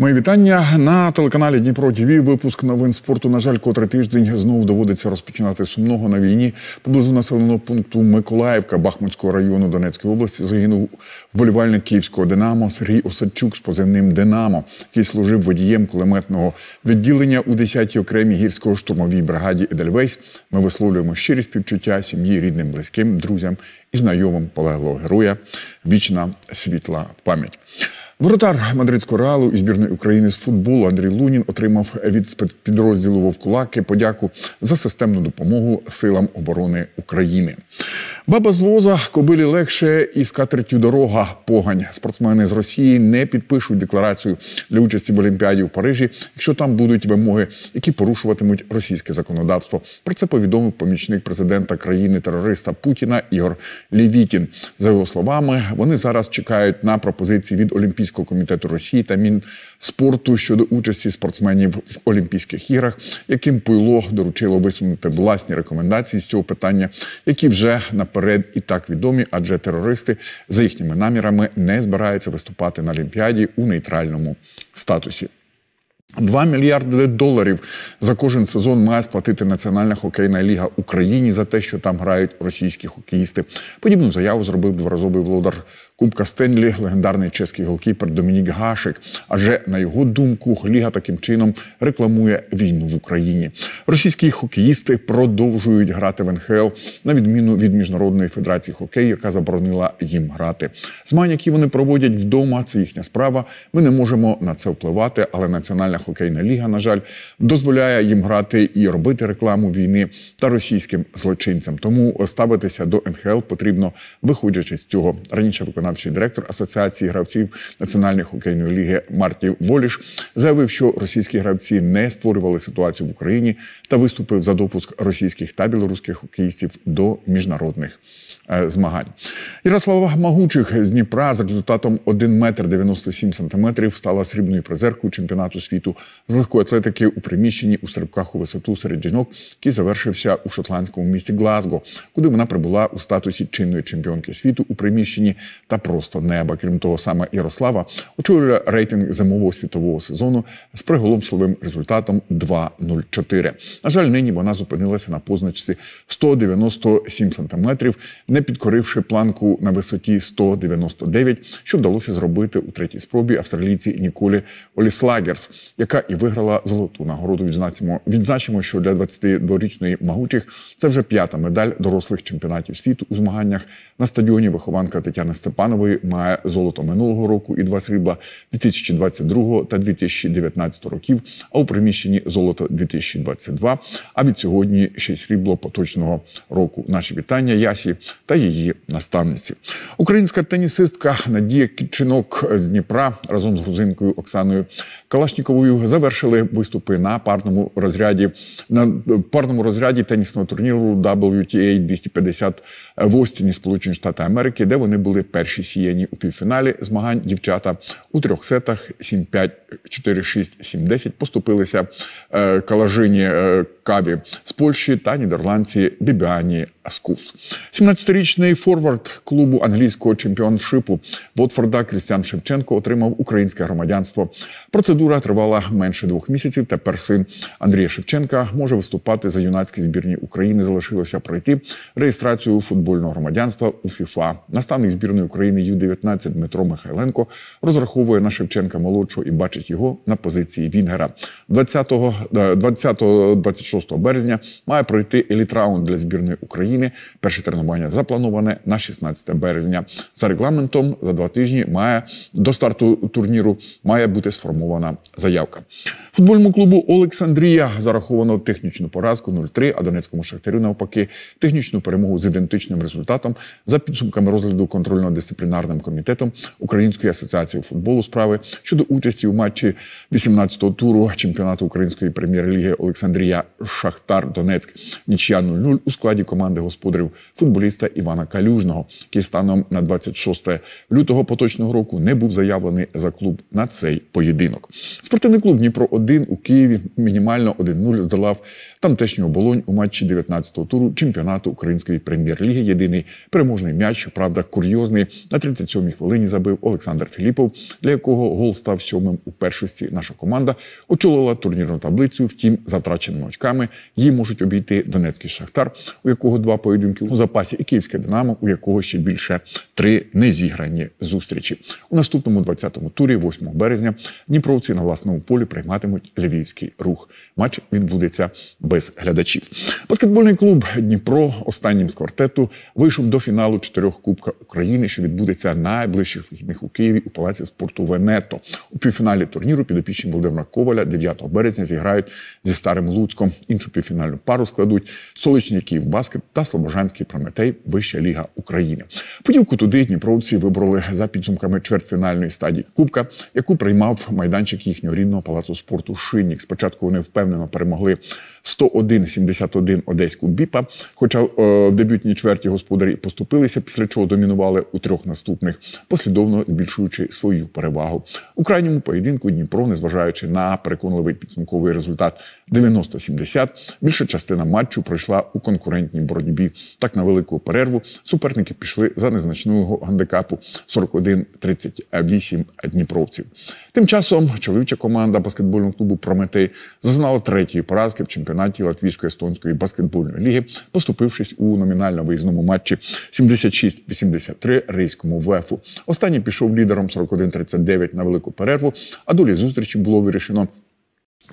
Мої вітання на телеканалі Дніпро ТВ. Випуск новин спорту. На жаль, котрий тиждень знову доводиться розпочинати сумного на війні поблизу населеного пункту Миколаївка Бахмутського району Донецької області. Загинув вболівальник київського Динамо Сергій Осадчук з позивним Динамо, який служив водієм кулеметного відділення у 10-й окремій гірсько-штурмовій бригаді «Едельвейс». Ми висловлюємо щирі співчуття сім'ї, рідним, близьким, друзям і знайомим полеглого героя. Вічна світла пам'ять. Воротар мадридського реалу і збірної України з футболу Андрій Лунін отримав від спецпідрозділу Вовкулаки подяку за системну допомогу силам оборони України. Баба з воза кобилі легше і з катертю дорога погань. Спортсмени з Росії не підпишуть декларацію для участі в Олімпіаді в Парижі, якщо там будуть вимоги, які порушуватимуть російське законодавство. Про це повідомив помічник президента країни терориста Путіна Ігор Лєвітін. За його словами, вони зараз чекають на пропозиції від Олімпійського Олімпійського комітету Росії та Мінспорту щодо участі спортсменів в Олімпійських іграх, яким пуйло доручило висунути власні рекомендації з цього питання, які вже наперед і так відомі, адже терористи за їхніми намірами не збираються виступати на Олімпіаді у нейтральному статусі. 2 мільярди доларів за кожен сезон має сплатити Національна хокейна ліга Україні за те, що там грають російські хокеїсти. Подібну заяву зробив дворазовий володар Кубка Стенлі, легендарний чеський голкіпер Домінік Гашик. Адже на його думку, ліга таким чином рекламує війну в Україні. Російські хокеїсти продовжують грати в НХЛ на відміну від міжнародної федерації хокею, яка заборонила їм грати. Змагання, які вони проводять вдома, це їхня справа. Ми не можемо на це впливати, але національна хокейна ліга, на жаль, дозволяє їм грати і робити рекламу війни та російським злочинцям. Тому ставитися до НХЛ потрібно, виходячи з цього раніше, виконавчий директор асоціації гравців національної хокейної ліги марті Воліш заявив, що російські гравці не створювали ситуацію в Україні та виступив за допуск російських та білоруських хокеїстів до міжнародних е, змагань. Ярослава Магучих з Дніпра з результатом 1 метр 97 сантиметрів стала срібною призеркою чемпіонату світу світу з атлетики у приміщенні у стрибках у висоту серед жінок, який завершився у шотландському місті Глазго, куди вона прибула у статусі чинної чемпіонки світу у приміщенні та просто неба. Крім того, саме Ярослава очолює рейтинг зимового світового сезону з приголомшливим результатом 2.04. На жаль, нині вона зупинилася на позначці 197 сантиметрів, не підкоривши планку на висоті 199, що вдалося зробити у третій спробі австралійці Ніколі Оліслагерс яка і виграла золоту нагороду. Відзначимо, відзначимо, що для 22-річної могучих це вже п'ята медаль дорослих чемпіонатів світу у змаганнях. На стадіоні вихованка Тетяни Степанової має золото минулого року і два срібла 2022 та 2019 років. А у приміщенні золото 2022, А від сьогодні ще й срібло поточного року. Наші вітання Ясі та її наставниці. Українська тенісистка Надія Кітчинок з Дніпра разом з грузинкою Оксаною Калашніковою. Кубкою завершили виступи на парному розряді на е, парному розряді тенісного турніру WTA 250 в Остіні, Сполучені Штати Америки, де вони були перші сіяні у півфіналі змагань. Дівчата у трьох сетах 7-5, 4-6, 7-10 поступилися е, калажині е, каві з Польщі та нідерландці Бібіані Аскус. 17-річний форвард клубу англійського чемпіоншипу Ботфорда Крістіан Шевченко отримав українське громадянство. Процедура тривала менше двох місяців. Тепер син Андрія Шевченка може виступати за юнацькі збірні України. Залишилося пройти реєстрацію футбольного громадянства у ФІФА. Наставник збірної України Ю-19 Дмитро Михайленко розраховує на Шевченка молодшого і бачить його на позиції Вінгера. 20-26 е, березня має пройти еліт раунд для збірної України режимі. Перше тренування заплановане на 16 березня. За регламентом за два тижні має до старту турніру має бути сформована заявка. Футбольному клубу Олександрія зараховано технічну поразку 0-3, а Донецькому шахтарю навпаки технічну перемогу з ідентичним результатом за підсумками розгляду контрольно-дисциплінарним комітетом Української асоціації футболу справи щодо участі у матчі 18-го туру чемпіонату Української прем'єр-ліги Олександрія Шахтар Донецьк. Нічия 0-0 у складі команди команди господарів футболіста Івана Калюжного, який станом на 26 лютого поточного року не був заявлений за клуб на цей поєдинок. Спортивний клуб Дніпро 1 у Києві мінімально 1-0 здолав тамтешню оболонь у матчі 19-го туру чемпіонату Української прем'єр-ліги. Єдиний переможний м'яч, правда, курйозний на 37-й хвилині забив Олександр Філіпов, для якого гол став сьомим у першості. Наша команда очолила турнірну таблицю. Втім, затраченими очками її можуть обійти Донецький шахтар, у якого два два поєдинки у запасі, і київське Динамо, у якого ще більше три незіграні зустрічі. У наступному 20-му турі, 8 березня, Дніпровці на власному полі прийматимуть львівський рух. Матч відбудеться без глядачів. Баскетбольний клуб Дніпро останнім з квартету вийшов до фіналу чотирьох Кубка України, що відбудеться найближчих вихідних у Києві у палаці спорту Венето півфіналі турніру підопічні Володимира Коваля 9 березня зіграють зі старим Луцьком. Іншу півфінальну пару складуть столичний Баскет та Слобожанський Прометей, Вища Ліга України. Подівку туди Дніпровці вибрали за підсумками чвертьфінальної стадії Кубка, яку приймав майданчик їхнього рідного палацу спорту Шинік. Спочатку вони впевнено перемогли 101-71 одеську біпа. Хоча е, в дебютній чверті господарі поступилися, після чого домінували у трьох наступних, послідовно збільшуючи свою перевагу. Україні останньому поєдинку Дніпро, незважаючи на переконливий підсумковий результат 90-70, більша частина матчу пройшла у конкурентній боротьбі. Так на велику перерву суперники пішли за незначного гандикапу 41-38 дніпровців. Тим часом чоловіча команда баскетбольного клубу Прометей зазнала третьої поразки в чемпіонаті Латвійсько-естонської баскетбольної ліги, поступившись у номінально виїзному матчі 76-83 рейському ВЕФу. Останній пішов лідером 41-39 на велику перерву перерву, а долі зустрічі було вирішено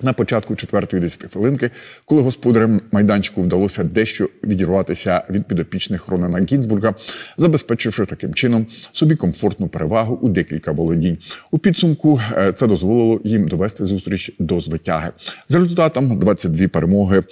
на початку четвертої десятихвилинки, коли господарям майданчику вдалося дещо відірватися від підопічних Ронана Гінзбурга, забезпечивши таким чином собі комфортну перевагу у декілька володінь. У підсумку е, це дозволило їм довести зустріч до звитяги. За результатом 22 перемоги,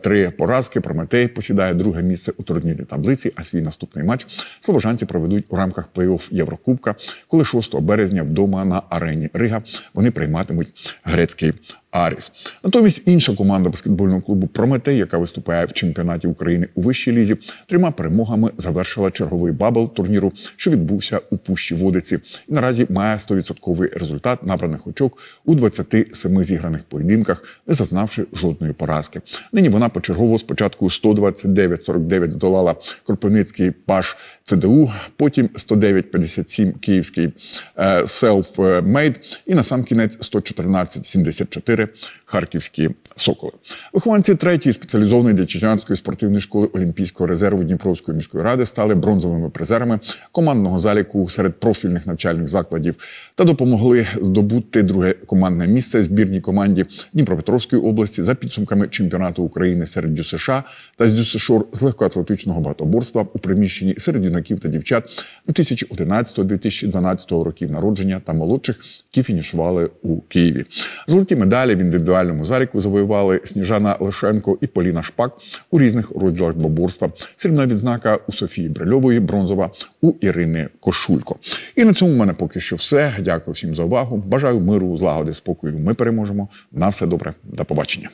3 е, поразки. Прометей посідає друге місце у турнірній таблиці. А свій наступний матч слобожанці проведуть у рамках плей-офф Єврокубка, коли 6 березня вдома на арені Рига вони прийматимуть грецький Аріс. Натомість інша команда баскетбольного клубу Прометей, яка виступає в чемпіонаті України у вищій лізі, трьома перемогами завершила черговий бабл турніру, що відбувся у Пущі Водиці, і наразі має 100% результат набраних очок у 27 зіграних поєдинках, не зазнавши жодної поразки. Нині вона почергово спочатку 129-49 здолала Кропивницький паш ЦДУ, потім 109-57 київський селфмейд, і на сам кінець 114-74 харківські соколи. Вихованці третьої спеціалізованої для Чеченської спортивної школи Олімпійського резерву Дніпровської міської ради стали бронзовими призерами командного заліку серед профільних навчальних закладів та допомогли здобути друге командне місце збірній команді Дніпропетровської області за підсумками чемпіонату України серед ДЮСШ та з ДЮСШОР з легкоатлетичного багатоборства у приміщенні серед юнаків та дівчат 2011-2012 років народження та молодших, які фінішували у Києві. Золоті медалі в індивідуальному заріку завоювали Сніжана Лишенко і Поліна Шпак у різних розділах двоборства. Срібна відзнака у Софії Брильової, бронзова у Ірини Кошулько. І на цьому в мене поки що все. Дякую всім за увагу. Бажаю миру, злагоди, спокою. Ми переможемо. На все добре, до побачення.